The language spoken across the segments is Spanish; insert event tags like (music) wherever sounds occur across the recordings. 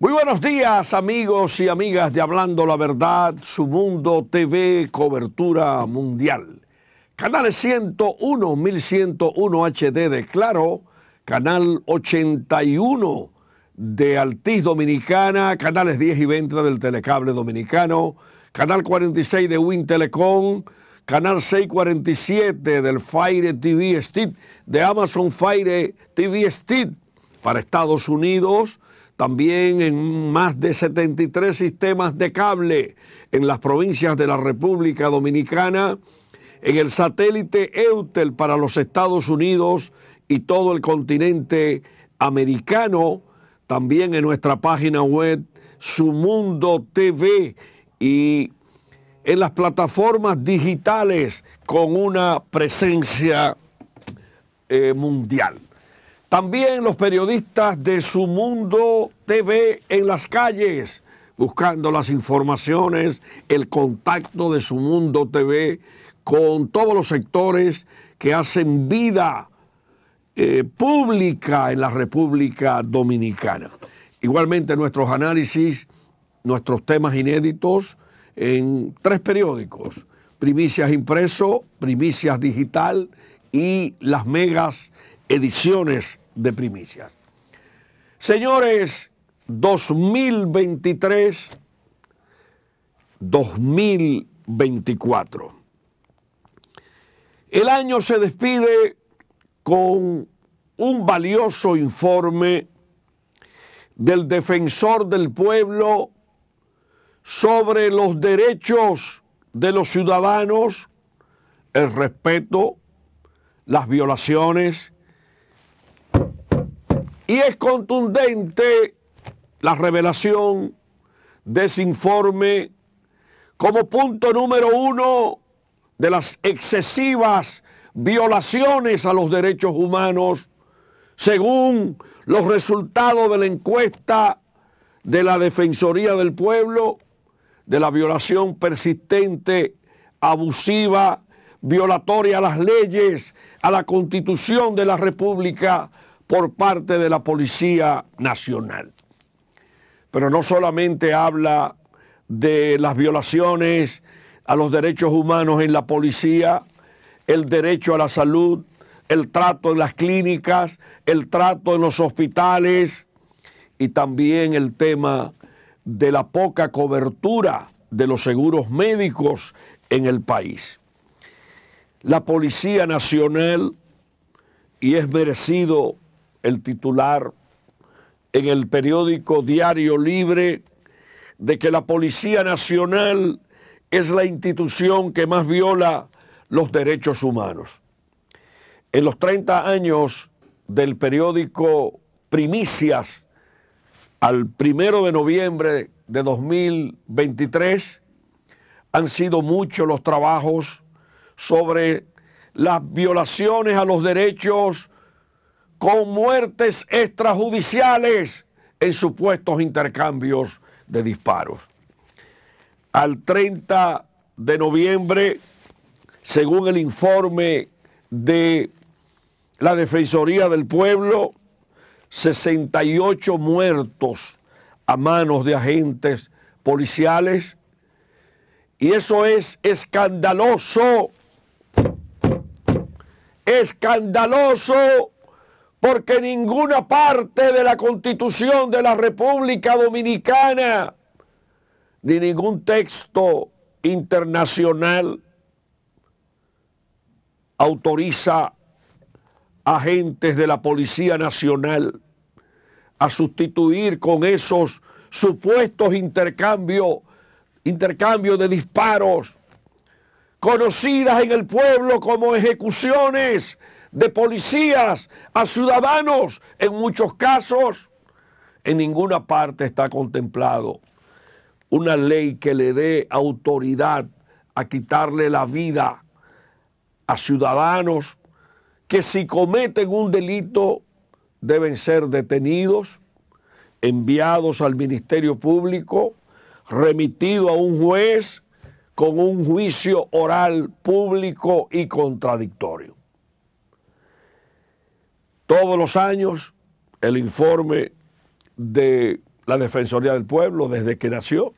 Muy buenos días amigos y amigas de Hablando la Verdad, su mundo TV, cobertura mundial. Canales 101, 1101 HD de Claro, Canal 81 de Altiz Dominicana, Canales 10 y 20 del Telecable Dominicano, Canal 46 de WinTelecom... Canal 647 del Fire TV Stick, de Amazon Fire TV Stick para Estados Unidos, también en más de 73 sistemas de cable en las provincias de la República Dominicana, en el satélite Eutel para los Estados Unidos y todo el continente americano, también en nuestra página web Sumundo TV y en las plataformas digitales con una presencia eh, mundial. También los periodistas de Su Mundo TV en las calles, buscando las informaciones, el contacto de Su Mundo TV con todos los sectores que hacen vida eh, pública en la República Dominicana. Igualmente nuestros análisis, nuestros temas inéditos en tres periódicos, Primicias Impreso, Primicias Digital y las megas ediciones de primicias. Señores, 2023, 2024. El año se despide con un valioso informe del defensor del pueblo sobre los derechos de los ciudadanos, el respeto, las violaciones y es contundente la revelación de ese informe como punto número uno de las excesivas violaciones a los derechos humanos según los resultados de la encuesta de la Defensoría del Pueblo, de la violación persistente, abusiva, violatoria a las leyes, a la constitución de la República por parte de la Policía Nacional. Pero no solamente habla de las violaciones a los derechos humanos en la policía, el derecho a la salud, el trato en las clínicas, el trato en los hospitales y también el tema de la poca cobertura de los seguros médicos en el país. La Policía Nacional, y es merecido el titular en el periódico Diario Libre de que la Policía Nacional es la institución que más viola los derechos humanos. En los 30 años del periódico Primicias, al primero de noviembre de 2023, han sido muchos los trabajos sobre las violaciones a los derechos con muertes extrajudiciales en supuestos intercambios de disparos. Al 30 de noviembre, según el informe de la Defensoría del Pueblo, 68 muertos a manos de agentes policiales. Y eso es escandaloso. Escandaloso porque ninguna parte de la constitución de la República Dominicana, ni ningún texto internacional autoriza agentes de la Policía Nacional a sustituir con esos supuestos intercambios, de disparos, conocidas en el pueblo como ejecuciones de policías a ciudadanos en muchos casos. En ninguna parte está contemplado una ley que le dé autoridad a quitarle la vida a ciudadanos que si cometen un delito deben ser detenidos, enviados al Ministerio Público, remitidos a un juez con un juicio oral público y contradictorio todos los años el informe de la Defensoría del Pueblo desde que nació.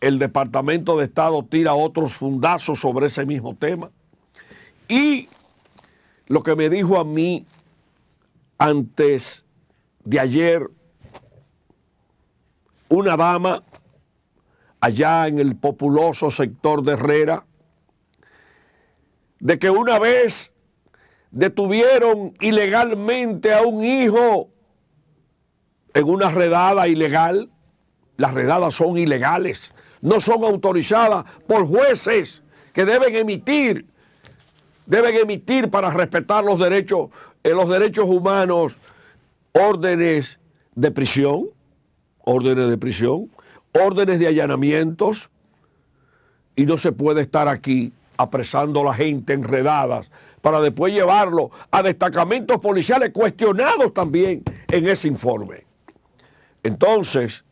El Departamento de Estado tira otros fundazos sobre ese mismo tema. Y lo que me dijo a mí antes de ayer una dama allá en el populoso sector de Herrera, de que una vez detuvieron ilegalmente a un hijo en una redada ilegal. Las redadas son ilegales, no son autorizadas por jueces que deben emitir, deben emitir para respetar los derechos, eh, los derechos humanos, órdenes de prisión, órdenes de prisión, órdenes de allanamientos, y no se puede estar aquí apresando a la gente enredadas para después llevarlo a destacamentos policiales cuestionados también en ese informe. Entonces,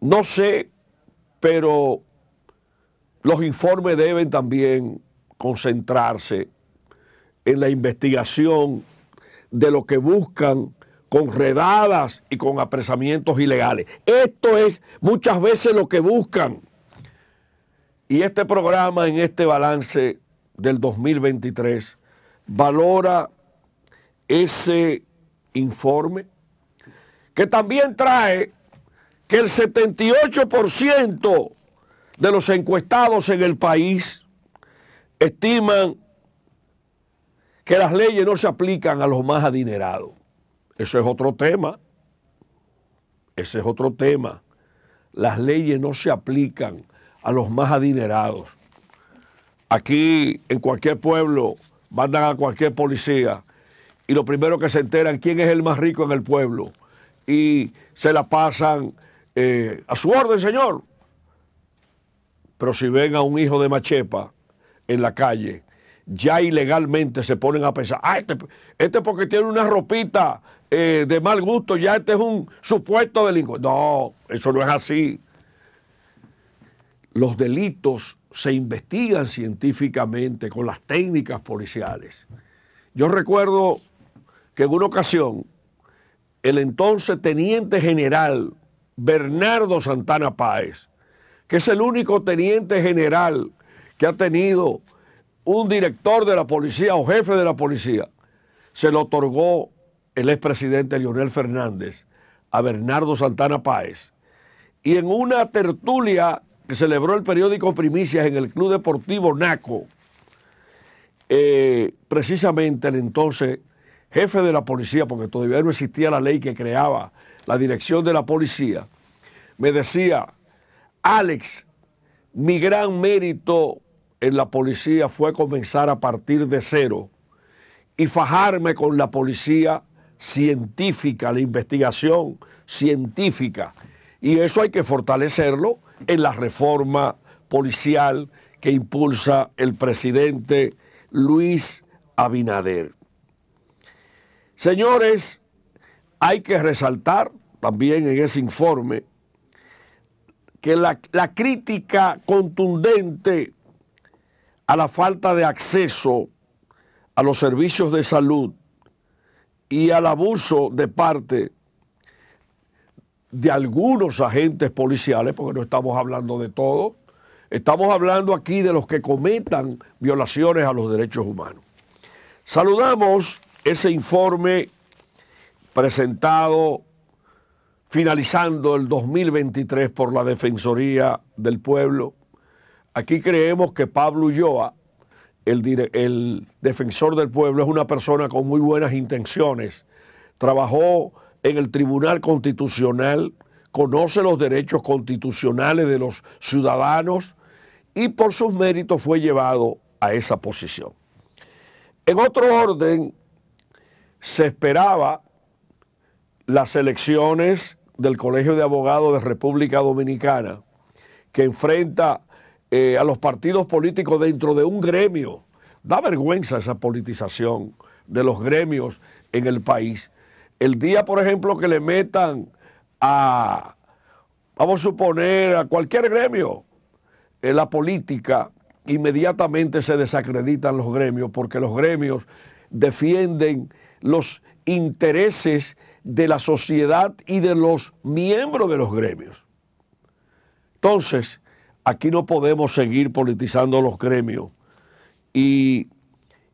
no sé, pero los informes deben también concentrarse en la investigación de lo que buscan con redadas y con apresamientos ilegales. Esto es muchas veces lo que buscan. Y este programa en este balance del 2023 valora ese informe que también trae que el 78% de los encuestados en el país estiman que las leyes no se aplican a los más adinerados. Eso es otro tema. Ese es otro tema. Las leyes no se aplican a los más adinerados. Aquí en cualquier pueblo mandan a cualquier policía y lo primero que se enteran quién es el más rico en el pueblo y se la pasan eh, a su orden, señor. Pero si ven a un hijo de Machepa en la calle, ya ilegalmente se ponen a pensar, ah, este, este porque tiene una ropita eh, de mal gusto, ya este es un supuesto delincuente. No, eso no es así. Los delitos se investigan científicamente con las técnicas policiales. Yo recuerdo que en una ocasión el entonces teniente general Bernardo Santana Páez, que es el único teniente general que ha tenido un director de la policía o jefe de la policía, se lo otorgó el expresidente Leonel Fernández a Bernardo Santana Páez. Y en una tertulia que celebró el periódico Primicias en el Club Deportivo Naco, eh, precisamente el entonces jefe de la policía, porque todavía no existía la ley que creaba la dirección de la policía, me decía, Alex, mi gran mérito en la policía fue comenzar a partir de cero y fajarme con la policía científica, la investigación científica. Y eso hay que fortalecerlo en la reforma policial que impulsa el presidente Luis Abinader. Señores, hay que resaltar también en ese informe que la, la, crítica contundente a la falta de acceso a los servicios de salud y al abuso de parte de algunos agentes policiales, porque no estamos hablando de todos, estamos hablando aquí de los que cometan violaciones a los derechos humanos. Saludamos ese informe presentado finalizando el 2023 por la Defensoría del Pueblo. Aquí creemos que Pablo Ulloa, el, el defensor del pueblo, es una persona con muy buenas intenciones. Trabajó en el Tribunal Constitucional, conoce los derechos constitucionales de los ciudadanos y por sus méritos fue llevado a esa posición. En otro orden, se esperaba las elecciones del Colegio de Abogados de República Dominicana, que enfrenta eh, a los partidos políticos dentro de un gremio. Da vergüenza esa politización de los gremios en el país. El día, por ejemplo, que le metan a, vamos a suponer, a cualquier gremio, en eh, la política, inmediatamente se desacreditan los gremios, porque los gremios defienden los intereses de la sociedad y de los miembros de los gremios. Entonces, aquí no podemos seguir politizando los gremios. Y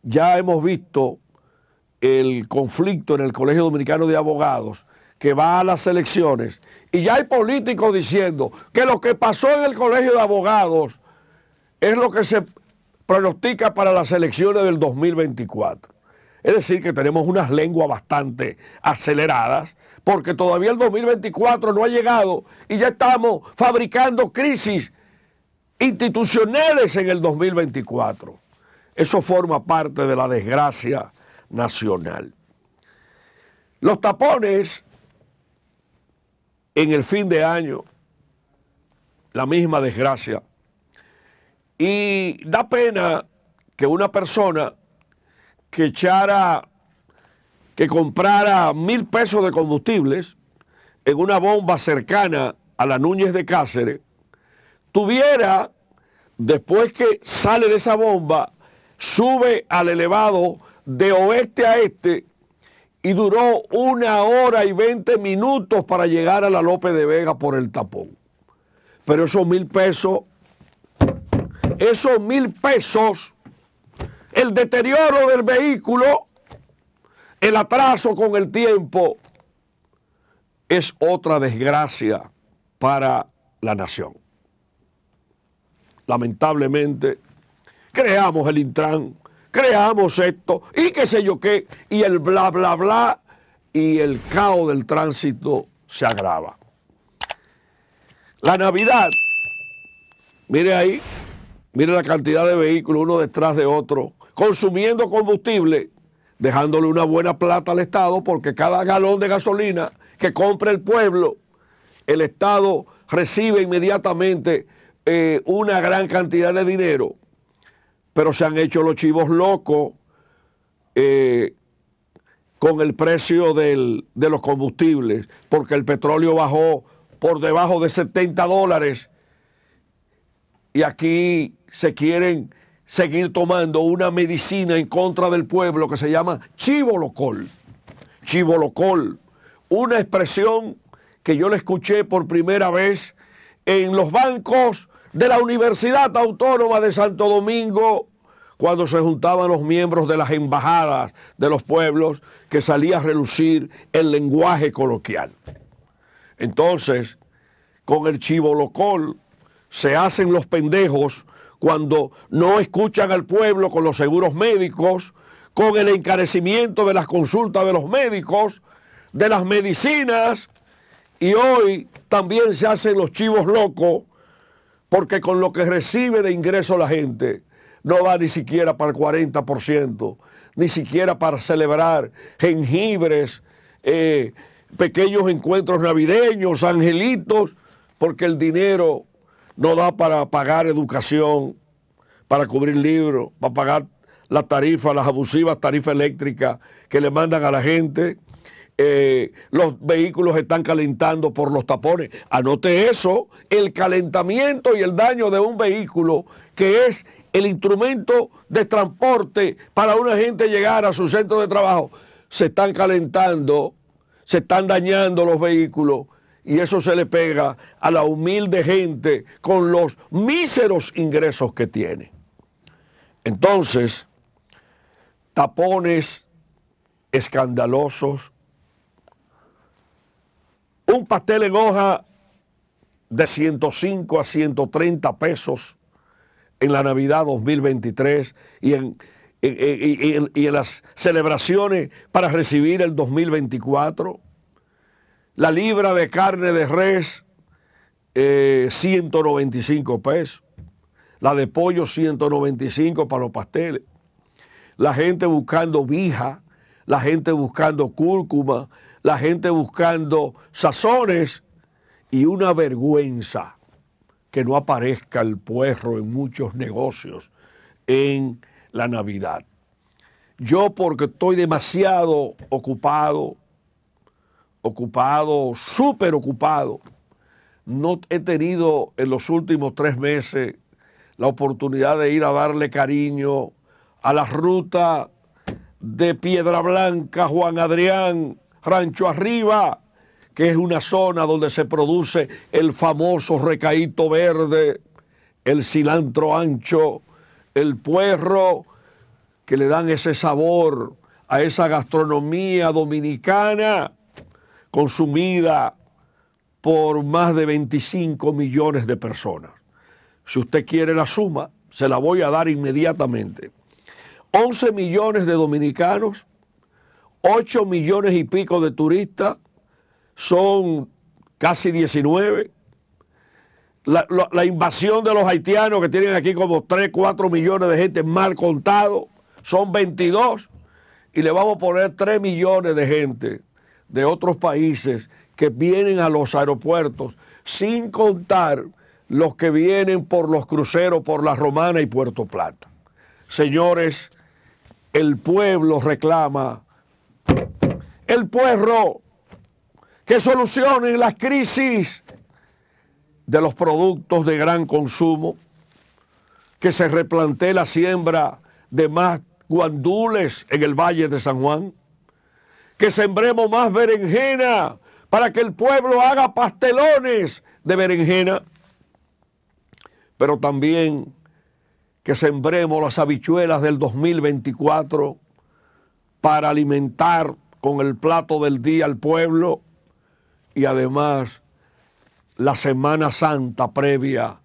ya hemos visto el conflicto en el Colegio Dominicano de Abogados que va a las elecciones y ya hay políticos diciendo que lo que pasó en el Colegio de Abogados es lo que se pronostica para las elecciones del 2024. Es decir, que tenemos unas lenguas bastante aceleradas porque todavía el 2024 no ha llegado y ya estamos fabricando crisis institucionales en el 2024. Eso forma parte de la desgracia nacional. Los tapones en el fin de año, la misma desgracia. Y da pena que una persona que echara, que comprara mil pesos de combustibles en una bomba cercana a la Núñez de Cáceres, tuviera, después que sale de esa bomba, sube al elevado de oeste a este y duró una hora y 20 minutos para llegar a la López de Vega por el tapón. Pero esos mil pesos, esos mil pesos, el deterioro del vehículo, el atraso con el tiempo, es otra desgracia para la nación. Lamentablemente, creamos el Intran creamos esto y qué sé yo qué, y el bla, bla, bla, y el caos del tránsito se agrava. La Navidad, mire ahí, mire la cantidad de vehículos uno detrás de otro, consumiendo combustible, dejándole una buena plata al Estado, porque cada galón de gasolina que compra el pueblo, el Estado recibe inmediatamente eh, una gran cantidad de dinero pero se han hecho los chivos locos eh, con el precio de los combustibles, porque el petróleo bajó por debajo de 70 dólares y aquí se quieren seguir tomando una medicina en contra del pueblo que se llama chivolocol. Chivolocol, una expresión que yo la escuché por primera vez en los bancos de la Universidad Autónoma de Santo Domingo cuando se juntaban los miembros de las embajadas de los pueblos que salía a relucir el lenguaje coloquial. Entonces, con el chivo local, se hacen los pendejos cuando no escuchan al pueblo con los seguros médicos, con el encarecimiento de las consultas de los médicos, de las medicinas, y hoy también se hacen los chivos locos porque con lo que recibe de ingreso la gente no va ni siquiera para el 40%, ni siquiera para celebrar jengibres, eh, pequeños encuentros navideños, angelitos, porque el dinero no da para pagar educación, para cubrir libros, para pagar las tarifas, las abusivas tarifas eléctricas que le mandan a la gente. Eh, los vehículos están calentando por los tapones. Anote eso, el calentamiento y el daño de un vehículo, que es el instrumento de transporte para una gente llegar a su centro de trabajo, se están calentando, se están dañando los vehículos. Y eso se le pega a la humilde gente con los míseros ingresos que tiene. Entonces, tapones escandalosos, un pastel en hoja de 105 a 130 pesos en la Navidad 2023 y en, en las celebraciones para recibir el 2024. La libra de carne de res, 195 eh, pesos. La de pollo, 195 para los pasteles. La gente buscando vija, la gente buscando cúrcuma, la gente buscando sazones y una vergüenza que no aparezca el puerro en muchos negocios en la Navidad. Yo porque estoy demasiado ocupado, ocupado, súper ocupado, no he tenido en los últimos tres meses la oportunidad de ir a darle cariño a la ruta de Piedra Blanca, Juan Adrián, Rancho Arriba, que es una zona donde se produce el famoso recaíto verde, el cilantro ancho, el puerro, que le dan ese sabor a esa gastronomía dominicana consumida por más de 25 millones de personas. Si usted quiere la suma, se la voy a dar inmediatamente. 11 millones de dominicanos 8 millones y pico de turistas, son casi 19. La, invasión de los haitianos que tienen aquí como 3, 4 millones de gente mal contado, son 22 y le vamos a poner 3 millones de gente de otros países que vienen a los aeropuertos, sin contar los que vienen por los cruceros, por la Romana y Puerto Plata. Señores, el pueblo reclama el puerro, que solucione las crisis de los productos de gran consumo, que se replante la siembra de más guandules en el Valle de San Juan, que sembremos más berenjena para que el pueblo haga pastelones de berenjena, pero también que sembremos las habichuelas del 2024 para alimentar con el plato del día al pueblo y además la Semana Santa previa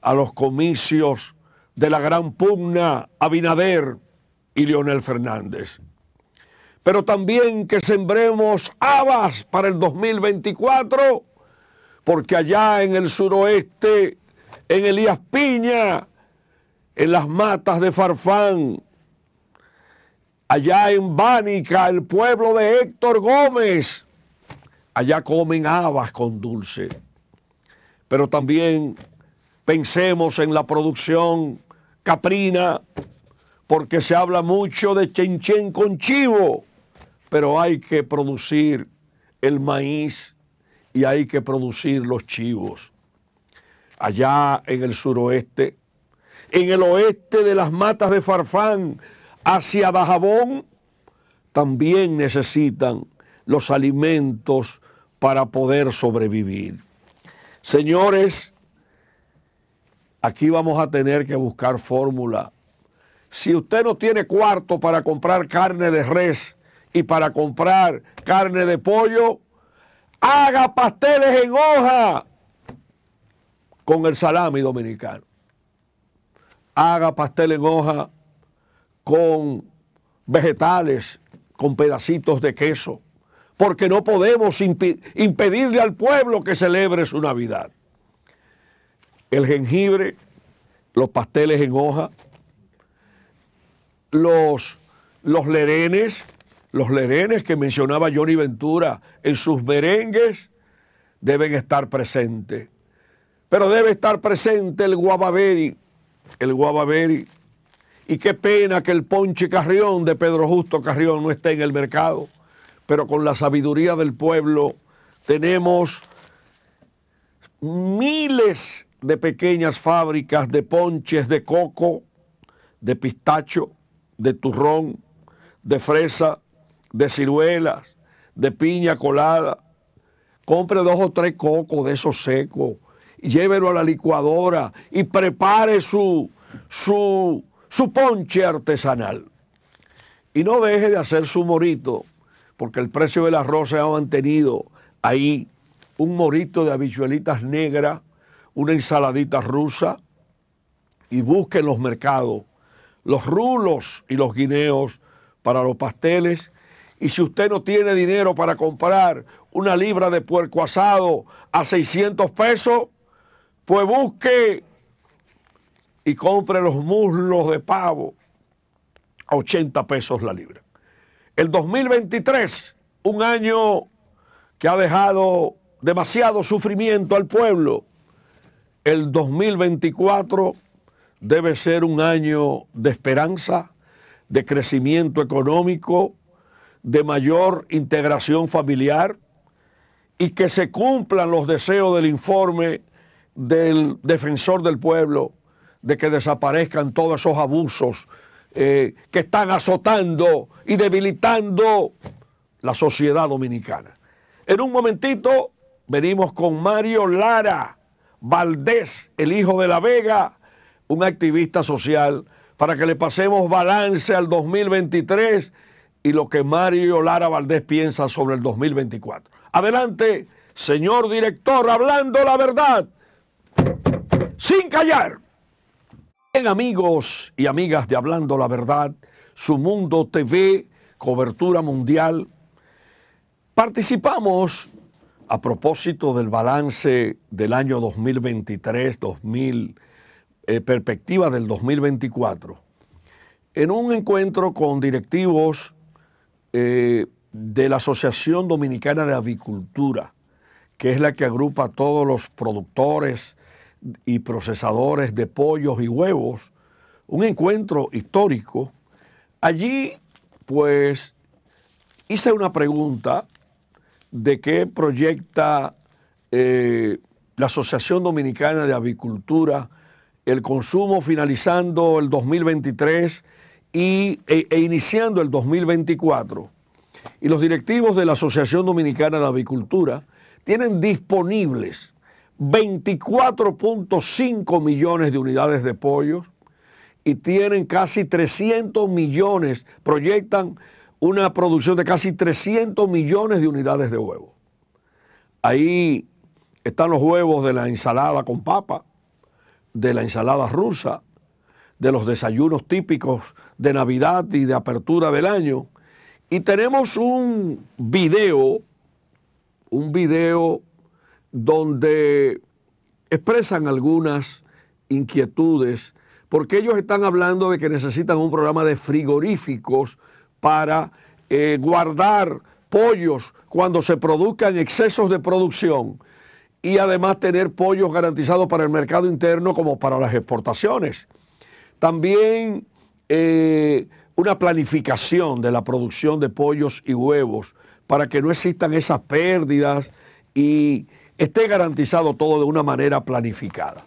a los comicios de la gran pugna Abinader y Leonel Fernández. Pero también que sembremos habas para el 2024, porque allá en el suroeste, en Elías Piña, en las matas de Farfán, Allá en Bánica, el pueblo de Héctor Gómez. Allá comen habas con dulce. Pero también pensemos en la producción caprina, porque se habla mucho de chenchen con chivo, pero hay que producir el maíz y hay que producir los chivos. Allá en el suroeste, en el oeste de las matas de Farfán, hacia Bajabón también necesitan los alimentos para poder sobrevivir. Señores, aquí vamos a tener que buscar fórmula. Si usted no tiene cuarto para comprar carne de res y para comprar carne de pollo, haga pasteles en hoja con el salami dominicano. Haga pasteles en hoja con vegetales, con pedacitos de queso, porque no podemos impedirle al pueblo que celebre su Navidad. El jengibre, los pasteles en hoja, los, los lerenes, los lerenes que mencionaba Johnny Ventura en sus merengues, deben estar presentes. Pero debe estar presente el guababeri, el guababeri y qué pena que el ponche Carrión de Pedro Justo Carrión no esté en el mercado, pero con la sabiduría del pueblo tenemos miles de pequeñas fábricas de ponches de coco, de pistacho, de turrón, de fresa, de ciruelas, de piña colada. Compre dos o tres cocos de esos secos, y llévelo a la licuadora y prepare su, su su ponche artesanal. Y no deje de hacer su morito, porque el precio del arroz se ha mantenido ahí. Un morito de habichuelitas negras, una ensaladita rusa, y busque en los mercados los rulos y los guineos para los pasteles. Y si usted no tiene dinero para comprar una libra de puerco asado a 600 pesos, pues busque y compre los muslos de pavo a 80 pesos la libra. El 2023, un año que ha dejado demasiado sufrimiento al pueblo, el 2024 debe ser un año de esperanza, de crecimiento económico, de mayor integración familiar y que se cumplan los deseos del informe del defensor del pueblo de que desaparezcan todos esos abusos eh, que están azotando y debilitando la sociedad dominicana. En un momentito venimos con Mario Lara Valdés, el hijo de La Vega, un activista social, para que le pasemos balance al 2023 y lo que Mario Lara Valdés piensa sobre el 2024. Adelante, señor director, hablando la verdad, sin callar. Bien amigos y amigas de Hablando la Verdad, su Mundo TV, cobertura mundial, participamos a propósito del balance del año 2023, 2000, eh, perspectiva del 2024, en un encuentro con directivos eh, de la Asociación Dominicana de Avicultura, que es la que agrupa a todos los productores, y procesadores de pollos y huevos, un encuentro histórico. Allí, pues, hice una pregunta de qué proyecta eh, la Asociación Dominicana de Avicultura el consumo finalizando el 2023 y, e, e iniciando el 2024. Y los directivos de la Asociación Dominicana de Avicultura tienen disponibles 24.5 millones de unidades de pollos y tienen casi 300 millones, proyectan una producción de casi 300 millones de unidades de huevos. Ahí están los huevos de la ensalada con papa, de la ensalada rusa, de los desayunos típicos de Navidad y de apertura del año. Y tenemos un video, un video donde expresan algunas inquietudes, porque ellos están hablando de que necesitan un programa de frigoríficos para eh, guardar pollos cuando se produzcan excesos de producción y además tener pollos garantizados para el mercado interno como para las exportaciones. También eh, una planificación de la producción de pollos y huevos para que no existan esas pérdidas y esté garantizado todo de una manera planificada.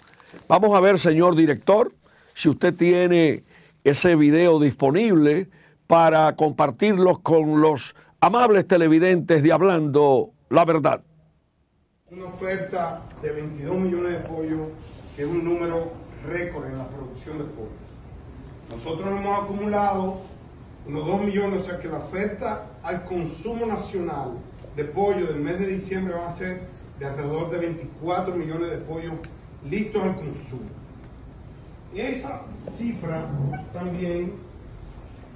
Vamos a ver, señor director, si usted tiene ese video disponible para compartirlo con los amables televidentes de Hablando la Verdad. Una oferta de 22 millones de pollos, que es un número récord en la producción de pollos. Nosotros hemos acumulado unos 2 millones, o sea que la oferta al consumo nacional de pollo del mes de diciembre va a ser de alrededor de 24 millones de pollos listos al consumo. Esa cifra también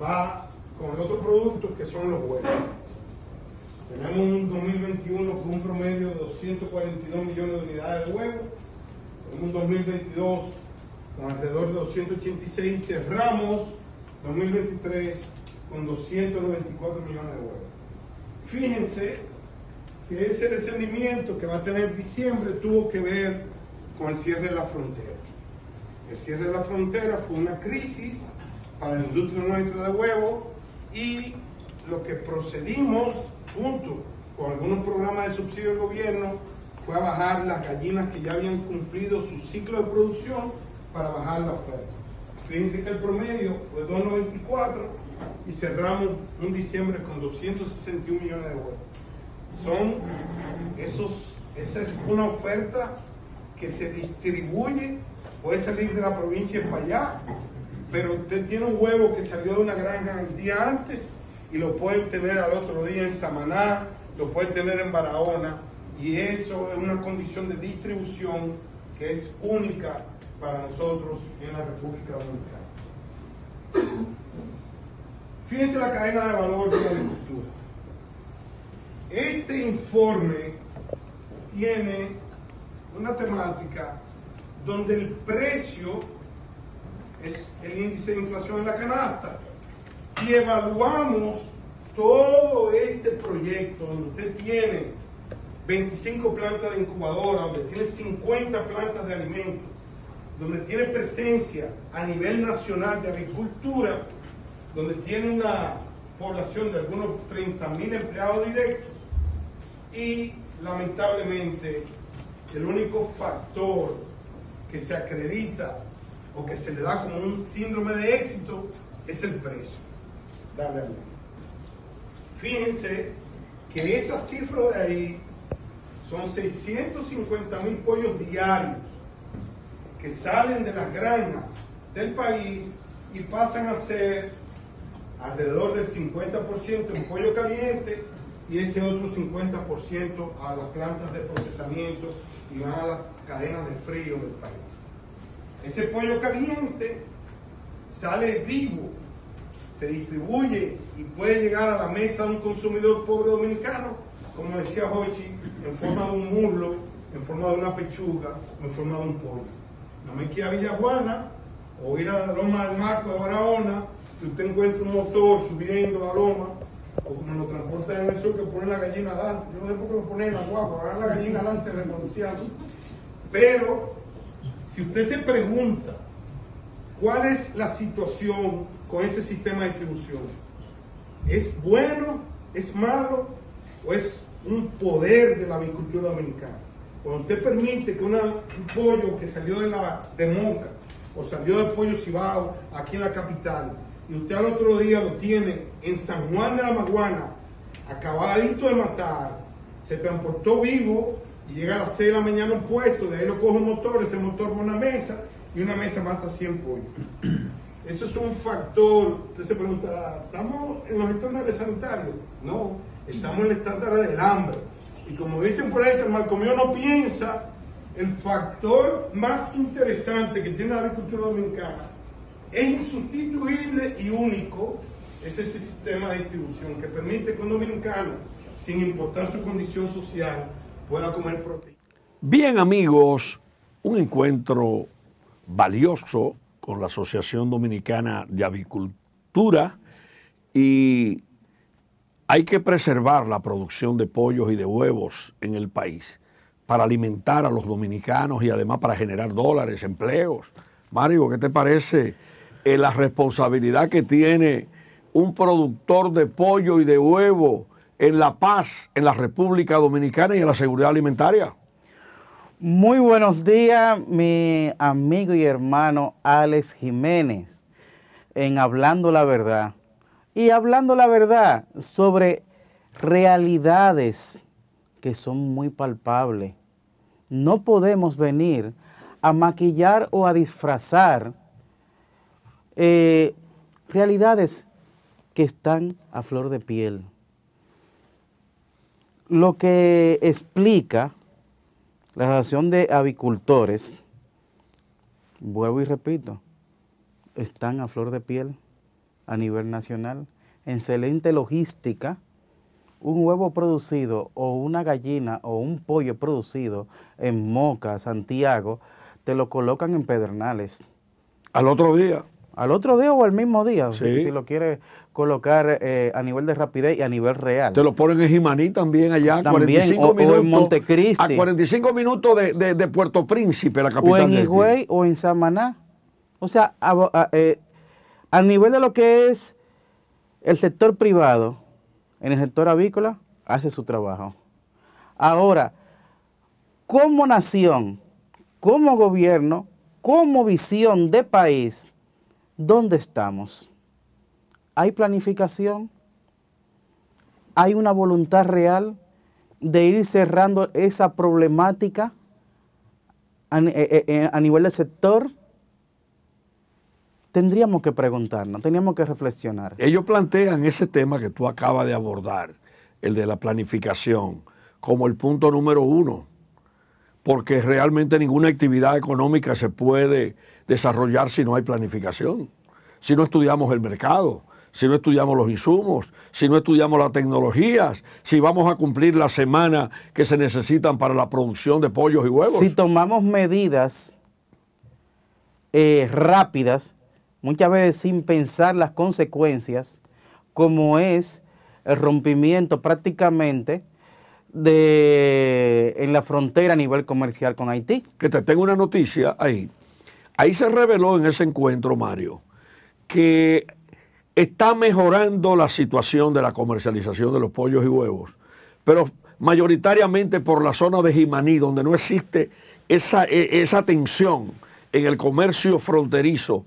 va con el otro producto, que son los huevos. Tenemos un 2021 con un promedio de 242 millones de unidades de huevos. En un 2022 con alrededor de 286 cerramos 2023 con 294 millones de huevos. Fíjense que ese descendimiento que va a tener diciembre tuvo que ver con el cierre de la frontera. El cierre de la frontera fue una crisis para la industria nuestra de huevos y lo que procedimos junto con algunos programas de subsidio del gobierno fue a bajar las gallinas que ya habían cumplido su ciclo de producción para bajar la oferta. Fíjense que el promedio fue 2.94 y cerramos un diciembre con 261 millones de huevos. Son esos, esa es una oferta que se distribuye, puede salir de la provincia para allá, pero usted tiene un huevo que salió de una granja el día antes y lo puede tener al otro día en Samaná, lo puede tener en Barahona, y eso es una condición de distribución que es única para nosotros en la República Dominicana. Fíjense la cadena de valor de la agricultura. Este informe tiene una temática donde el precio es el índice de inflación en la canasta y evaluamos todo este proyecto donde usted tiene 25 plantas de incubadora, donde tiene 50 plantas de alimentos, donde tiene presencia a nivel nacional de agricultura, donde tiene una población de algunos 30.000 empleados directos y lamentablemente, el único factor que se acredita o que se le da como un síndrome de éxito es el precio. Fíjense que esa cifra de ahí son 650 mil pollos diarios que salen de las granjas del país y pasan a ser alrededor del 50% en pollo caliente y ese otro 50% a las plantas de procesamiento y van a las cadenas de frío del país. Ese pollo caliente sale vivo, se distribuye y puede llegar a la mesa de un consumidor pobre dominicano, como decía Hochi, en forma de un muslo, en forma de una pechuga o en forma de un pollo. No me queda Villajuana o ir a la Loma del Marco de Barahona, que usted encuentra un motor subiendo la loma o como lo transporta en el sur, que pone la gallina adelante. Yo no sé por qué lo pone en la para agarrar la gallina adelante remonteando. Pero, si usted se pregunta, ¿cuál es la situación con ese sistema de distribución? ¿Es bueno? ¿Es malo? ¿O es un poder de la agricultura dominicana? Cuando usted permite que un pollo que salió de, la, de Moca o salió de Pollo Cibao aquí en la capital y usted al otro día lo tiene en San Juan de la Maguana, acabadito de matar, se transportó vivo y llega a las 6 de la mañana un puesto, de ahí lo coge un motor, ese motor va a una mesa y una mesa mata 100 pollos. (clears throat) Eso es un factor, usted se preguntará, ¿estamos en los estándares sanitarios? No, estamos en el estándar del hambre. Y como dicen por ahí, el malcomio no piensa, el factor más interesante que tiene la agricultura dominicana es insustituible y único es ese sistema de distribución que permite que un dominicano, sin importar su condición social, pueda comer proteína. Bien amigos, un encuentro valioso con la Asociación Dominicana de Avicultura y hay que preservar la producción de pollos y de huevos en el país para alimentar a los dominicanos y además para generar dólares, empleos. Mario, ¿qué te parece eh, la responsabilidad que tiene un productor de pollo y de huevo en La Paz, en la República Dominicana y en la seguridad alimentaria? Muy buenos días, mi amigo y hermano Alex Jiménez, en Hablando la Verdad. Y hablando la verdad sobre realidades que son muy palpables. No podemos venir a maquillar o a disfrazar eh, realidades que están a flor de piel. Lo que explica la relación de Avicultores, vuelvo y repito, están a flor de piel a nivel nacional. Excelente logística. Un huevo producido o una gallina o un pollo producido en Moca, Santiago, te lo colocan en Pedernales. Al otro día. Al otro día o al mismo día, si, lo quiere colocar eh, a nivel de rapidez y a nivel real. Te lo ponen en Jimaní también allá, 45 minutos. en Montecristi. A 45 minutos de, Puerto Príncipe, la capital. O en Higüey o en Samaná. O sea, eh, a nivel de lo que es el sector privado, en el sector avícola, hace su trabajo. Ahora, como nación, como gobierno, como visión de país, ¿Dónde estamos? ¿Hay planificación? ¿Hay una voluntad real de ir cerrando esa problemática eh, eh, eh, a, nivel del sector? Tendríamos que preguntarnos, tendríamos que reflexionar. Ellos plantean ese tema que tú acabas de abordar, el de la planificación, como el punto número uno, porque realmente ninguna actividad económica se puede desarrollar si no hay planificación, si no estudiamos el mercado, si no estudiamos los insumos, si no estudiamos las tecnologías, si vamos a cumplir la semana que se necesitan para la producción de pollos y huevos. Si tomamos medidas eh, rápidas, muchas veces sin pensar las consecuencias, como es el rompimiento prácticamente de, en la frontera a nivel comercial con Haití. Que te tengo una noticia ahí. Ahí se reveló en ese encuentro, Mario, que está mejorando la situación de la comercialización de los pollos y huevos, pero mayoritariamente por la zona de Jimaní, donde no existe e, esa, tensión en el comercio fronterizo.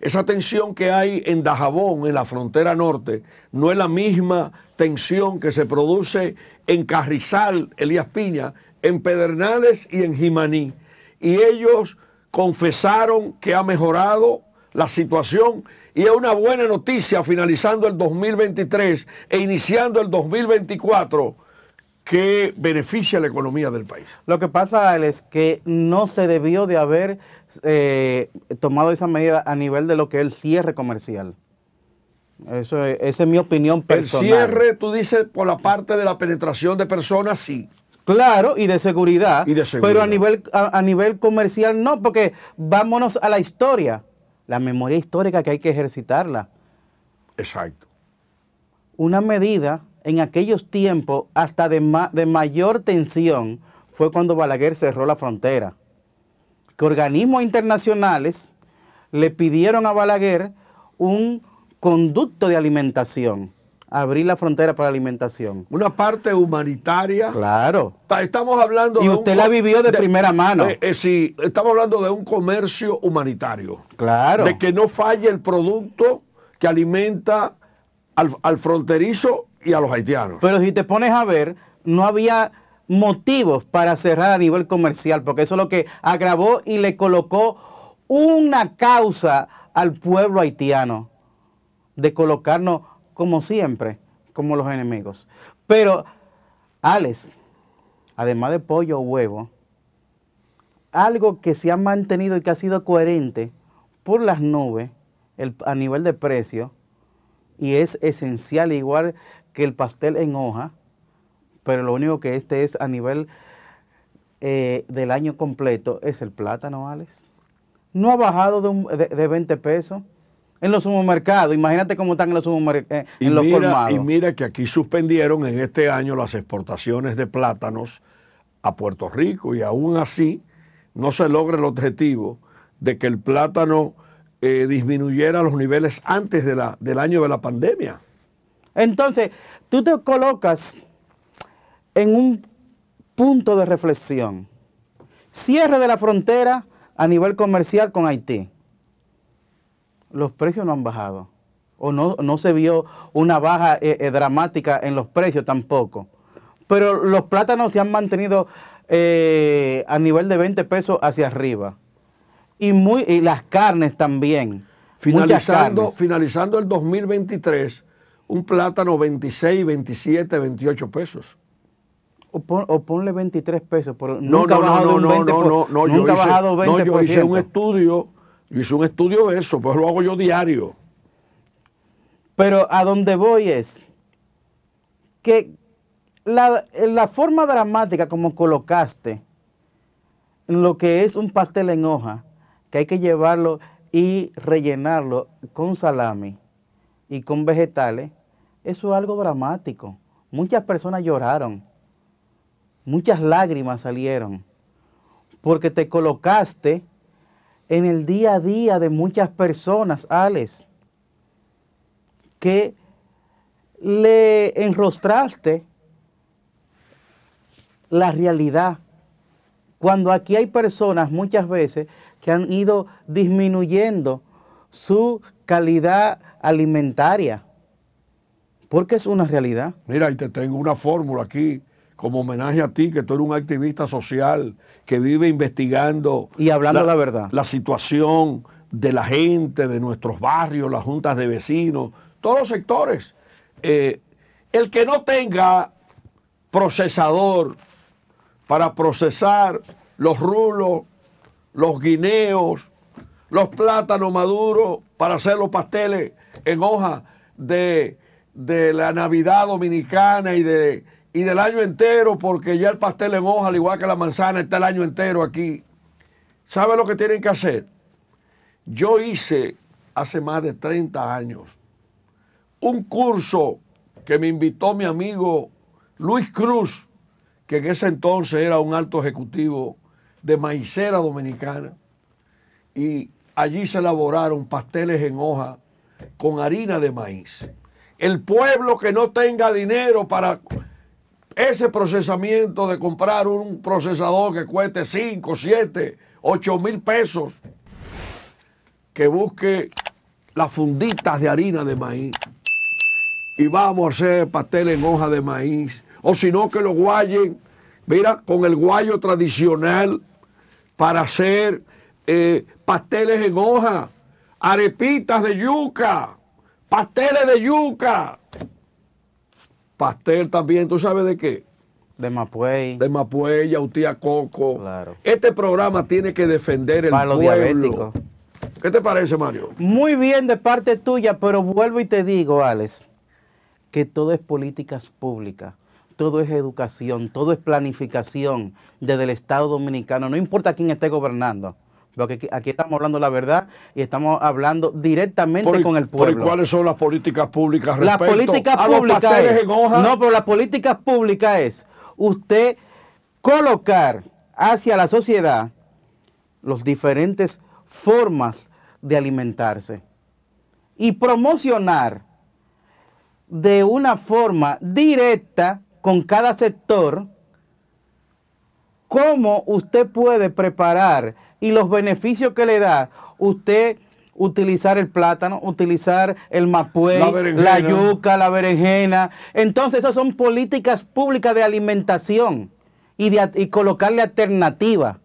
Esa tensión que hay en Dajabón, en la frontera norte, no es la misma tensión que se produce en Carrizal, Elías Piña, en Pedernales y en Jimaní. Y ellos confesaron que ha mejorado la situación y es una buena noticia finalizando el 2023 e iniciando el 2024 que beneficia la economía del país. Lo que pasa es que no se debió de haber eh, tomado esa medida a nivel de lo que es el cierre comercial. es, esa es mi opinión personal. El cierre, tú dices, por la parte de la penetración de personas, sí. Claro, y de seguridad. Pero a nivel, a, nivel comercial no, porque vámonos a la historia. La memoria histórica que hay que ejercitarla. Exacto. Una medida en aquellos tiempos hasta de, de mayor tensión fue cuando Balaguer cerró la frontera. Que organismos internacionales le pidieron a Balaguer un conducto de alimentación abrir la frontera para la alimentación. Una parte humanitaria. Claro. Estamos hablando. Y usted la vivió de, primera mano. Eh, eh, sí, estamos hablando de un comercio humanitario. Claro. De que no falle el producto que alimenta al, al fronterizo y a los haitianos. Pero si te pones a ver, no había motivos para cerrar a nivel comercial, porque eso es lo que agravó y le colocó una causa al pueblo haitiano de colocarnos como siempre, como los enemigos. Pero, Alex, además de pollo o huevo, algo que se ha mantenido y que ha sido coherente por las nubes a nivel de precio y es esencial igual que el pastel en hoja, pero lo único que este es a nivel eh, del año completo es el plátano, Alex. No ha bajado de 20 pesos en los supermercados. Imagínate cómo están en los supermercados, eh, y mira, que aquí suspendieron en este año las exportaciones de plátanos a Puerto Rico y aún así no se logra el objetivo de que el plátano eh, disminuyera los niveles antes del año de la pandemia. Entonces, tú te colocas en un punto de reflexión. Cierre de la frontera a nivel comercial con Haití los precios no han bajado. O no, no se vio una baja eh, eh, dramática en los precios tampoco. Pero los plátanos se han mantenido eh, a nivel de 20 pesos hacia arriba. Y, muy, y las carnes también. Finalizando, carnes. finalizando el 2023, un plátano 26, 27, 28 pesos. O, ponle 23 pesos, pero no, no, no, no, no, no, No, yo hice un estudio yo hice un estudio de eso, pues lo hago yo diario. Pero a donde voy es que la, la forma dramática como colocaste lo que es un pastel en hoja, que hay que llevarlo y rellenarlo con salami y con vegetales, eso es algo dramático. Muchas personas lloraron, muchas lágrimas salieron, porque te colocaste en el día a día de muchas personas, Alex, que le enrostraste la realidad. Cuando aquí hay personas muchas veces que han ido disminuyendo su calidad alimentaria, porque es una realidad. Mira, y te tengo una fórmula aquí como homenaje a ti, que tú eres un activista social que vive investigando. Y hablando la, verdad. La situación de la gente, de nuestros barrios, las juntas de vecinos, todos los sectores. Eh, el que no tenga procesador para procesar los rulos, los guineos, los plátanos maduros para hacer los pasteles en hoja de la Navidad dominicana y de y del año entero, porque ya el pastel en hoja, al igual que la manzana, está el año entero aquí. ¿Sabe lo que tienen que hacer? Yo hice hace más de 30 años un curso que me invitó mi amigo Luis Cruz, que en ese entonces era un alto ejecutivo de maicera dominicana, y allí se elaboraron pasteles en hoja con harina de maíz. El pueblo que no tenga dinero para ese procesamiento de comprar un procesador que cueste 5, 7, 8 mil pesos, que busque las funditas de harina de maíz y vamos a hacer pasteles en hoja de maíz, o si no que lo guayen, mira, con el guayo tradicional para hacer eh, pasteles en hoja, arepitas de yuca, pasteles de yuca, pastel también, ¿tú sabes de qué? De Mapuey. De Mapuey, Yautía Coco. Claro. Este programa tiene que defender el Para pueblo. ¿Qué te parece, Mario? Muy bien de parte tuya, pero vuelvo y te digo, Alex, que todo es políticas públicas, todo es educación, todo es planificación desde el Estado Dominicano, no importa quién esté gobernando aquí estamos hablando la verdad y estamos hablando directamente con el pueblo. cuáles son las políticas públicas las políticas públicas es, No, pero las políticas públicas es usted colocar hacia la sociedad las diferentes formas de alimentarse y promocionar de una forma directa con cada sector cómo usted puede preparar y los beneficios que le da usted utilizar el plátano, utilizar el mapuey, la, yuca, la berenjena. Entonces esas son políticas públicas de alimentación y, de, colocarle alternativa.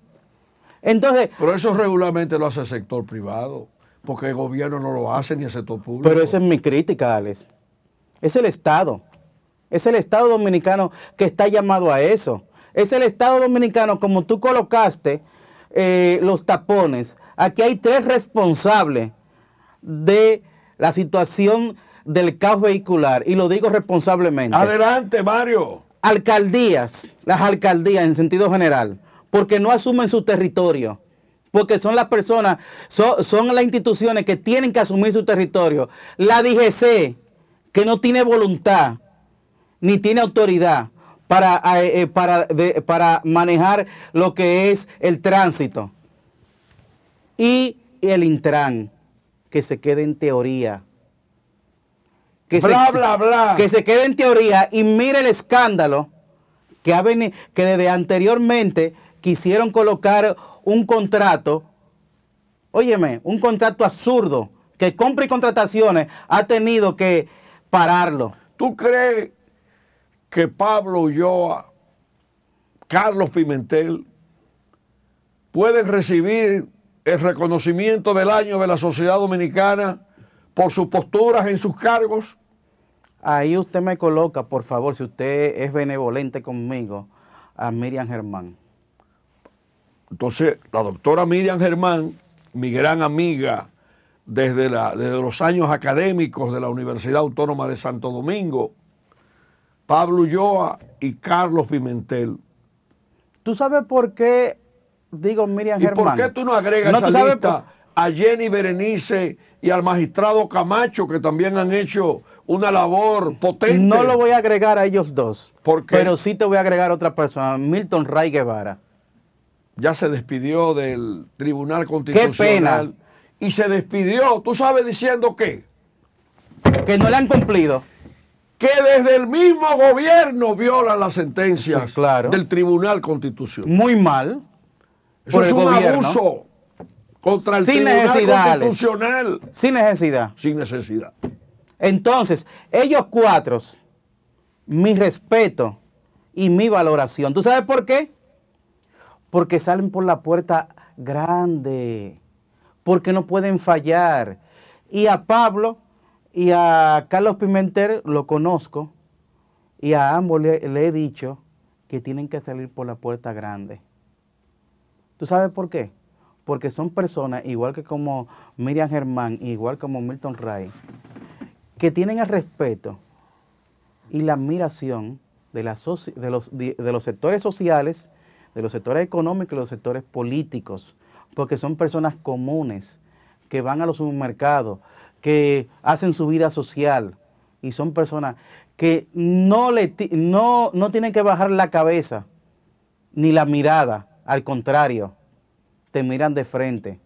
Entonces, Pero eso regularmente lo hace el sector privado, porque el gobierno no lo hace ni el sector público. Pero esa es mi crítica, Alex. Es el Estado. Es el Estado dominicano que está llamado a eso. Es el Estado dominicano, como tú colocaste, eh, los tapones. Aquí hay tres responsables de la situación del caos vehicular y lo digo responsablemente. Adelante, Mario. Alcaldías, las alcaldías en sentido general, porque no asumen su territorio, porque son las personas, son las instituciones que tienen que asumir su territorio. La DGC, que no tiene voluntad, ni tiene autoridad. Eh, eh, para, manejar lo que es el tránsito. Y el Intran, que se quede en teoría. Que, se, que se quede en teoría y mire el escándalo que, que desde anteriormente quisieron colocar un contrato, óyeme, un contrato absurdo, que compra y contrataciones ha tenido que pararlo. ¿Tú crees que Pablo Ulloa, Carlos Pimentel, pueden recibir el reconocimiento del año de la sociedad dominicana por sus posturas en sus cargos? Ahí usted me coloca, por favor, si usted es benevolente conmigo, a Miriam Germán. Entonces, la doctora Miriam Germán, mi gran amiga desde, la, desde los años académicos de la Universidad Autónoma de Santo Domingo, Pablo Ulloa y Carlos Pimentel. ¿Tú sabes por qué, digo Miriam ¿Y Germán? ¿Por qué tú no agregas a Jenny Berenice y al magistrado Camacho, que también han hecho una labor potente? No lo voy a agregar a ellos dos. ¿Por Pero sí te voy a agregar a otra persona, Milton Ray Guevara. Ya se despidió del Tribunal Constitucional. Y se despidió, ¿tú sabes diciendo qué? Que no le han cumplido que desde el mismo gobierno violan las sentencias del Tribunal Constitucional. Muy mal. Eso es un abuso contra el Tribunal Constitucional. Sin necesidad. Sin necesidad. Entonces, ellos cuatro, mi respeto y mi valoración. ¿Tú sabes por qué? Porque salen por la puerta grande, porque no pueden fallar. Y a Pablo y a Carlos Pimentel lo conozco y a ambos le, he dicho que tienen que salir por la puerta grande. ¿Tú sabes por qué? Porque son personas, igual que como Miriam Germán, igual como Milton Ray, que tienen el respeto y la admiración de, los, sectores sociales, de los sectores económicos y de los sectores políticos, porque son personas comunes que van a los supermercados, que hacen su vida social y son personas que no, le, no, tienen que bajar la cabeza ni la mirada, al contrario, te miran de frente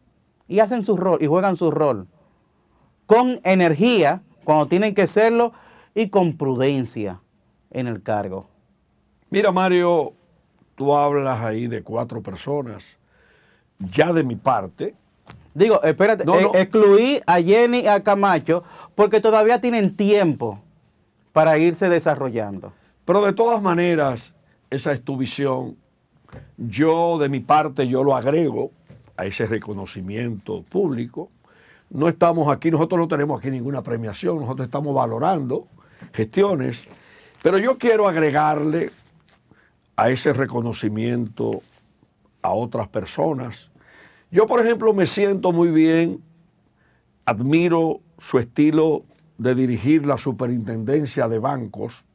y hacen su rol y juegan su rol con energía cuando tienen que serlo y con prudencia en el cargo. Mira Mario, tú hablas ahí de cuatro personas. Ya de mi parte, Digo, espérate, eh, excluí a Jenny y a Camacho porque todavía tienen tiempo para irse desarrollando. Pero de todas maneras, esa es tu visión. Yo, de mi parte, yo lo agrego a ese reconocimiento público. No estamos aquí, nosotros no tenemos aquí ninguna premiación, nosotros estamos valorando gestiones, pero yo quiero agregarle a ese reconocimiento a otras personas yo, por ejemplo, me siento muy bien, admiro su estilo de dirigir la superintendencia de bancos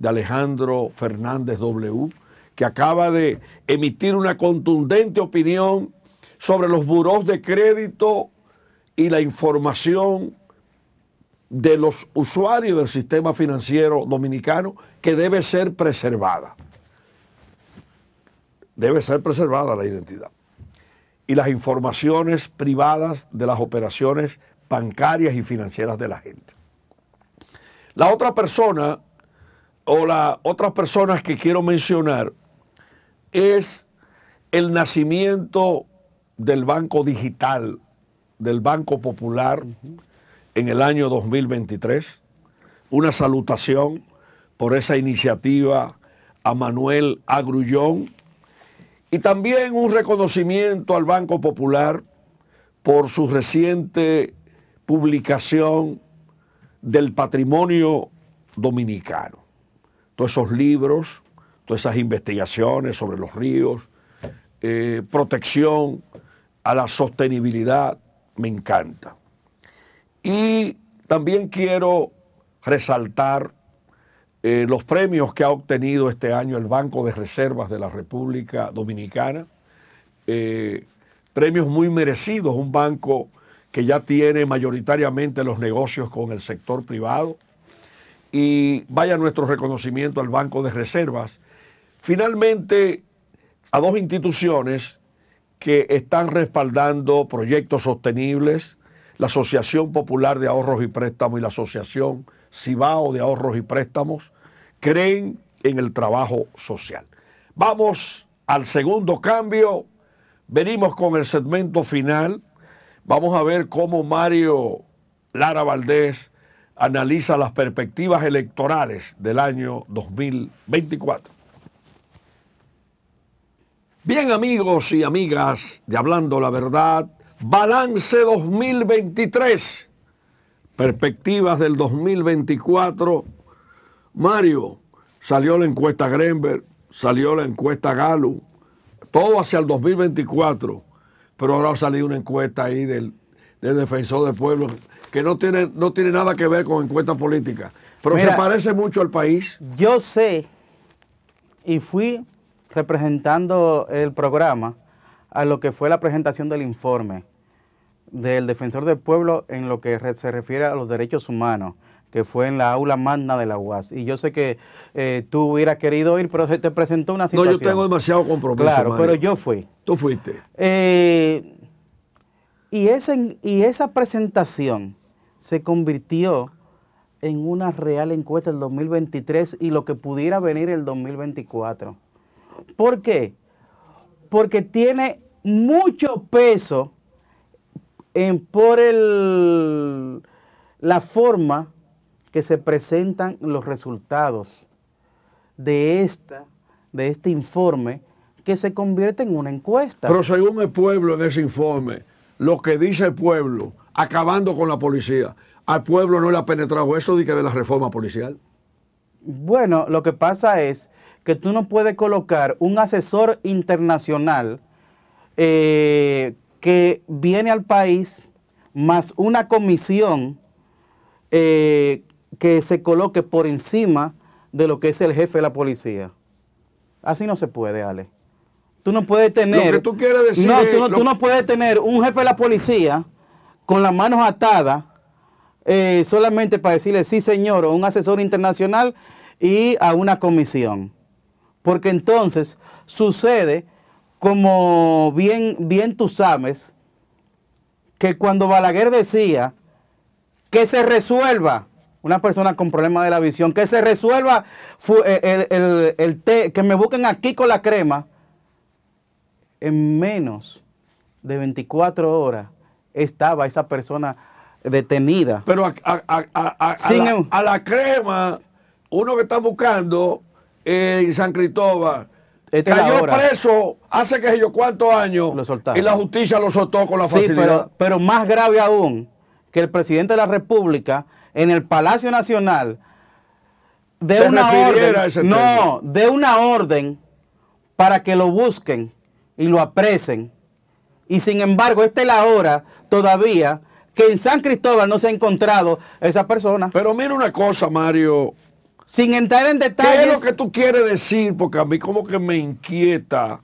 de Alejandro Fernández W, que acaba de emitir una contundente opinión sobre los burós de crédito y la información de los usuarios del sistema financiero dominicano que debe ser preservada. Debe ser preservada la identidad y las informaciones privadas de las operaciones bancarias y financieras de la gente. La otra persona o las otras personas que quiero mencionar es el nacimiento del Banco Digital, del Banco Popular, en el año 2023. Una salutación por esa iniciativa a Manuel Agrullón, y también un reconocimiento al Banco Popular por su reciente publicación del patrimonio dominicano. Todos esos libros, todas esas investigaciones sobre los ríos, eh, protección a la sostenibilidad, me encanta. Y también quiero resaltar eh, los premios que ha obtenido este año el Banco de Reservas de la República Dominicana, eh, premios muy merecidos, un banco que ya tiene mayoritariamente los negocios con el sector privado. Y vaya nuestro reconocimiento al Banco de Reservas. Finalmente, a dos instituciones que están respaldando proyectos sostenibles, la Asociación Popular de Ahorros y Préstamos y la Asociación Cibao de Ahorros y Préstamos creen en el trabajo social. Vamos al segundo cambio. Venimos con el segmento final. Vamos a ver cómo Mario Lara Valdés analiza las perspectivas electorales del año 2024. Bien amigos y amigas de Hablando la Verdad, Balance 2023. Perspectivas del 2024. Mario, salió la encuesta Grenberg, salió la encuesta Galo, todo hacia el 2024. Pero ahora ha una encuesta ahí del, Defensor del Pueblo que no tiene, no tiene nada que ver con encuestas políticas. Pero se parece mucho al país. Yo sé, y fui representando el programa a lo que fue la presentación del informe del defensor del pueblo en lo que se refiere a los derechos humanos que fue en la aula magna de la UAS. Y yo sé que eh, tú hubieras querido ir, pero se te presentó una situación. No, yo tengo demasiado compromiso. Claro, pero yo fui. Tú fuiste. Eh, y, ese, y esa presentación se convirtió en una real encuesta del 2023 y lo que pudiera venir el 2024. ¿Por qué? Porque tiene mucho peso en por la forma que se presentan los resultados de, esta, de este informe que se convierte en una encuesta. Pero según el pueblo en ese informe, lo que dice el pueblo, acabando con la policía, al pueblo no le ha penetrado eso de que de la reforma policial. Bueno, lo que pasa es que tú no puedes colocar un asesor internacional eh, que viene al país más una comisión eh, que se coloque por encima de lo que es el jefe de la policía. Así no se puede, Ale. Tú no puedes tener. Lo que tú quieres decir. No, tú no, tú no puedes tener un jefe de la policía con las manos atadas eh, solamente para decirle sí, señor, o un asesor internacional y a una comisión. Porque entonces sucede como bien, bien tú sabes, que cuando Balaguer decía que se resuelva, una persona con problemas de la visión, que se resuelva eh, el, el, té, que me busquen aquí con la crema, en menos de 24 horas estaba esa persona detenida. Pero a, a, la, crema, uno que está buscando eh, en San Cristóbal, cayó preso hace que yo cuántos años y la justicia lo soltó con la sí, Pero, más grave aún que el presidente de la República en el Palacio Nacional de una orden, no, de una orden para que lo busquen y lo apresen. Y sin embargo, esta es la hora todavía que en San Cristóbal no se ha encontrado esa persona. Pero mira una cosa, Mario, sin entrar en detalles. ¿Qué es lo que tú quieres decir? Porque a mí como que me inquieta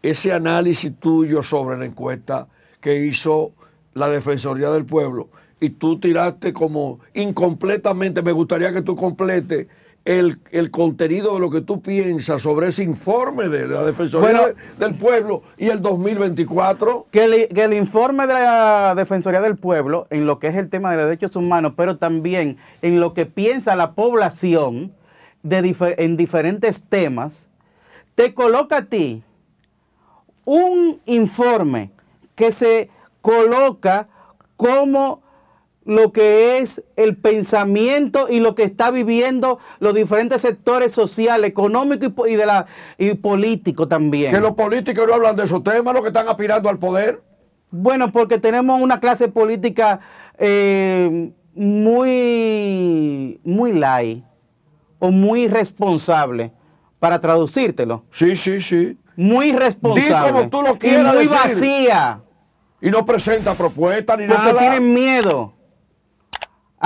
ese análisis tuyo sobre la encuesta que hizo la Defensoría del Pueblo. Y tú tiraste como incompletamente, me gustaría que tú completes el, contenido de lo que tú piensas sobre ese informe de la Defensoría del, Pueblo y el 2024? Que el, informe de la Defensoría del Pueblo, en lo que es el tema de los derechos humanos, pero también en lo que piensa la población en diferentes temas, te coloca a ti un informe que se coloca como lo que es el pensamiento y lo que está viviendo los diferentes sectores sociales, económicos y, de la, y político también. Que los políticos no hablan de esos temas, los que están aspirando al poder. Bueno, porque tenemos una clase política eh, muy, muy light o muy responsable, para traducírtelo. Sí, sí, sí. Muy responsable. Como tú lo y muy vacía. Y no presenta propuestas ni nada. Porque tienen miedo.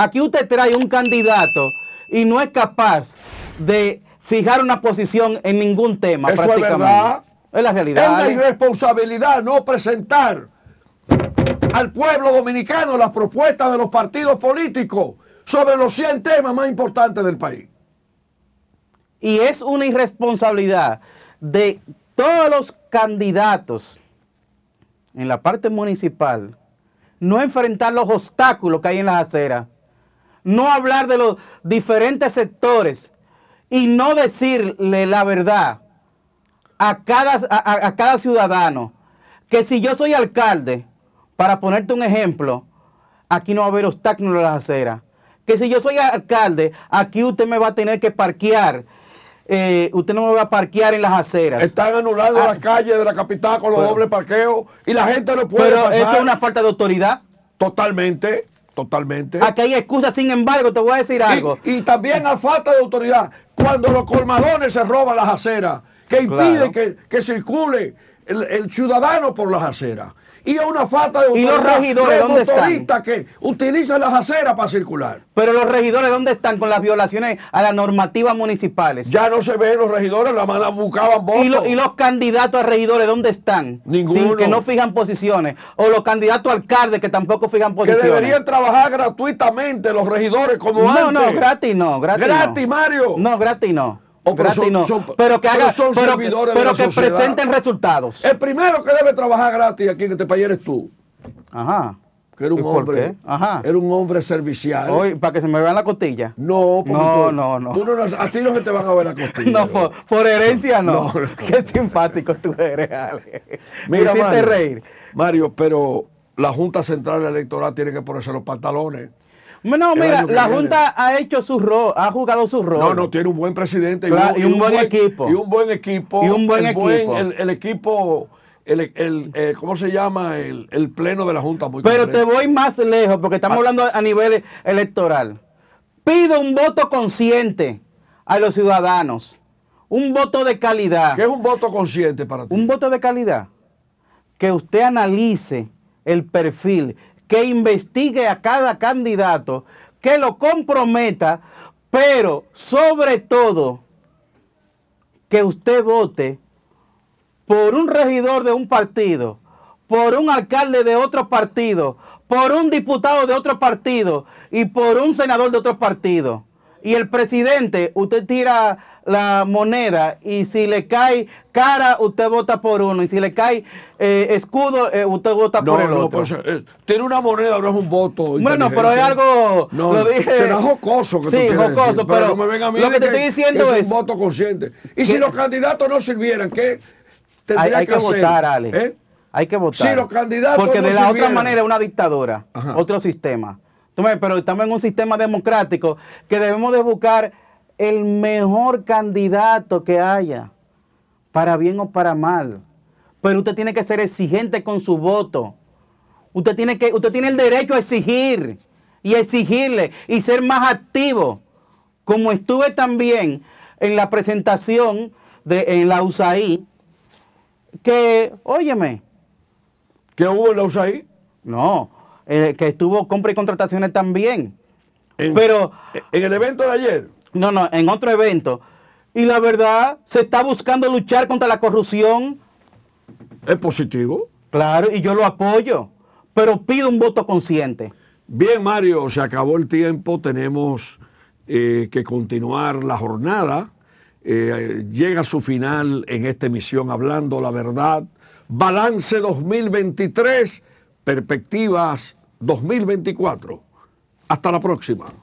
Aquí usted trae un candidato y no es capaz de fijar una posición en ningún tema prácticamente. Es, es la realidad. Es la irresponsabilidad no presentar al pueblo dominicano las propuestas de los partidos políticos sobre los 100 temas más importantes del país. Y es una irresponsabilidad de todos los candidatos en la parte municipal no enfrentar los obstáculos que hay en las aceras no hablar de los diferentes sectores y no decirle la verdad a cada, a, cada ciudadano. Que si yo soy alcalde, para ponerte un ejemplo, aquí no va a haber obstáculos en las aceras. Que si yo soy alcalde, aquí usted me va a tener que parquear. Eh, usted no me va a parquear en las aceras. Están anulando las ah. calles de la capital con los dobles parqueos y la gente no puede. Pero eso es una falta de autoridad. Totalmente. Totalmente. Aquí hay excusas, sin embargo, te voy a decir algo. Y, también a falta de autoridad, cuando los colmadones se roban las aceras, que impide que, circule el, el ciudadano por las aceras y a una falta de ¿Y los regidores dónde están? que utilizan las aceras para circular. Pero los regidores dónde están con las violaciones a las normativas municipales? Ya no se ven los regidores, la mala buscaban votos. ¿Y, los candidatos a regidores dónde están? Ninguno. Sin que no fijan posiciones. O los candidatos a alcaldes que tampoco fijan posiciones. Que deberían trabajar gratuitamente los regidores como antes. No, no, gratis no, gratis. Gratis, Mario. No, gratis no pero pero que pero, que presenten resultados. El primero que debe trabajar gratis aquí en este país eres tú. Ajá. Que era un hombre. Ajá. Era un hombre servicial. Hoy, para que se me vean la costilla. No, no, no, no. A ti no se te van a ver la costilla. No, por, herencia no. (laughs) Qué simpático tú eres, Ale. Mira, me hiciste reír. Mario, pero la Junta Central Electoral tiene que ponerse los pantalones. No, mira, la Junta ha hecho su rol, ha jugado su rol. No, no, tiene un buen presidente y, un, buen, equipo. Y un buen equipo. Y un buen equipo. el, equipo ¿cómo se llama? El, pleno de la Junta. Pero te voy más lejos, porque estamos ah. hablando a nivel electoral. Pido un voto consciente a los ciudadanos. Un voto de calidad. ¿Qué es un voto consciente para ti? Un voto de calidad. Que usted analice el perfil, que investigue a cada candidato, que lo comprometa, pero sobre todo que usted vote por un regidor de un partido, por un alcalde de otro partido, por un diputado de otro partido y por un senador de otro partido y el presidente, usted tira la moneda y si le cae cara, usted vota por uno y si le cae eh, escudo, eh, usted vota por el otro. Pues, eh, tiene una moneda, no es un voto. Bueno, pero es algo. No, lo dije. Será jocoso que sí, tú jocoso, pero, lo que te estoy diciendo es, un voto consciente. Y si los candidatos no sirvieran, ¿qué tendría hay, que, votar, Ale. Hay que votar. los candidatos Porque de la otra manera es una dictadura, otro sistema. Pero estamos en un sistema democrático que debemos de buscar el mejor candidato que haya, para bien o para mal. Pero usted tiene que ser exigente con su voto. Usted tiene, que, usted tiene el derecho a exigir y exigirle y ser más activo. Como estuve también en la presentación de, en la USAI, que, óyeme. ¿Qué hubo en la USAI? No, eh, que estuvo compra y contrataciones también. En, Pero en el evento de ayer. No, no, en otro evento. Y la verdad, se está buscando luchar contra la corrupción. Es positivo. Claro, y yo lo apoyo. Pero pido un voto consciente. Bien, Mario, se acabó el tiempo. Tenemos eh, que continuar la jornada. Eh, llega su final en esta emisión Hablando la Verdad. Balance 2023, perspectivas 2024. Hasta la próxima.